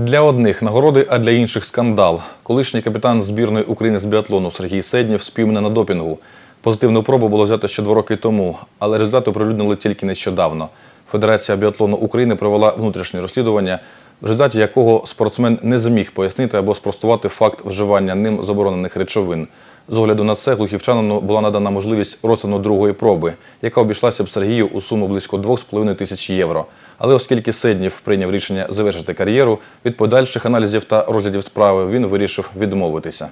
Для одних нагороди, а для інших скандал. Колишній капітан збірної України з біатлону Сергій Седнєв спіймане на допінгу. Позитивну пробу було взято ще два роки тому, але результати оприлюднили тільки нещодавно. Федерація біатлону України провела внутрішнє розслідування в результаті якого спортсмен не зміг пояснити або спростувати факт вживання ним заборонених речовин. З огляду на це глухівчанину була надана можливість розтину другої проби, яка обійшлася б Сергію у суму близько 2,5 тисяч євро. Але оскільки Седнів прийняв рішення завершити кар'єру, від подальших аналізів та розглядів справи він вирішив відмовитися.